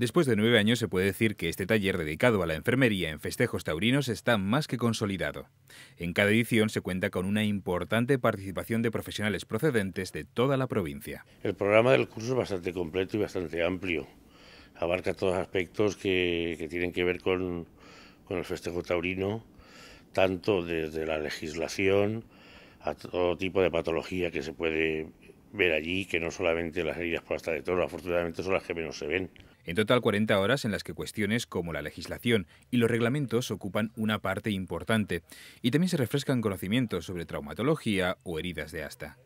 Después de nueve años se puede decir que este taller dedicado a la enfermería en festejos taurinos está más que consolidado. En cada edición se cuenta con una importante participación de profesionales procedentes de toda la provincia. El programa del curso es bastante completo y bastante amplio. Abarca todos los aspectos que, tienen que ver con, con el festejo taurino, tanto desde la legislación a todo tipo de patología que se puede ver allí que no solamente las heridas por hasta de toro, afortunadamente son las que menos se ven. En total 40 horas en las que cuestiones como la legislación y los reglamentos ocupan una parte importante y también se refrescan conocimientos sobre traumatología o heridas de asta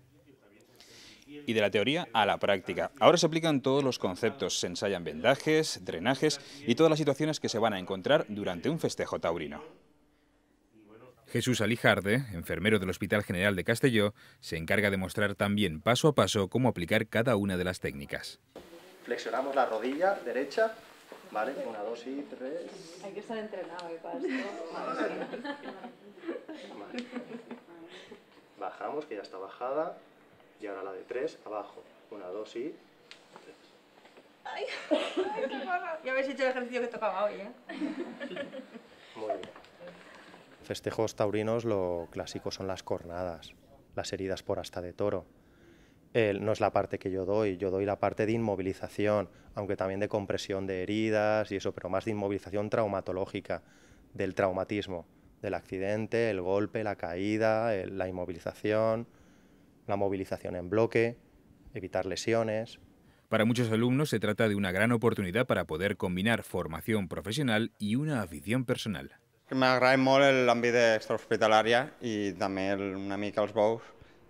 y de la teoría a la práctica. Ahora se aplican todos los conceptos, se ensayan vendajes, drenajes y todas las situaciones que se van a encontrar durante un festejo taurino. Jesús Alijarde, enfermero del Hospital General de Castelló, se encarga de mostrar también paso a paso cómo aplicar cada una de las técnicas. Flexionamos la rodilla derecha, ¿vale? Una, dos y tres. Hay que estar entrenado ¿eh? para esto. Bajamos, que ya está bajada. Y ahora la de tres, abajo. Una, dos y Ay, ay, ya habéis hecho el ejercicio que tocaba hoy, ¿eh? Festejos taurinos lo clásico son las cornadas, las heridas por hasta de toro. no es la parte que yo doy, yo doy la parte de inmovilización, aunque también de compresión de heridas y eso, pero más de inmovilización traumatológica, del traumatismo, del accidente, el golpe, la caída, la inmovilización, la movilización en bloque, evitar lesiones. Para muchos alumnos se trata de una gran oportunidad para poder combinar formación profesional y una afición personal. M'agrada molt l'àmbit extrahospitalària i també una mica els bous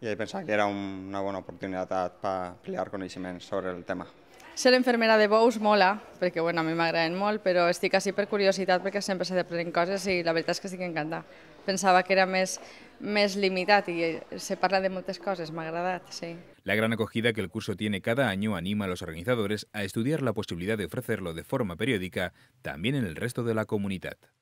i pensava que era una bona oportunitat per ampliar coneixements sobre el tema. Ser infermera de bous mola, perquè bueno, a mi m'agraden molt, però estic així per curiositat perquè sempre s'ha d'aprendre coses i la veritat és que estic encantada. Pensava que era més, més limitat i eh, se parla de moltes coses, m'ha agradat, sí. La gran acogida que el curso tiene cada año anima a los organizadores a estudiar la posibilidad de ofrecerlo de forma periódica también en el resto de la comunidad.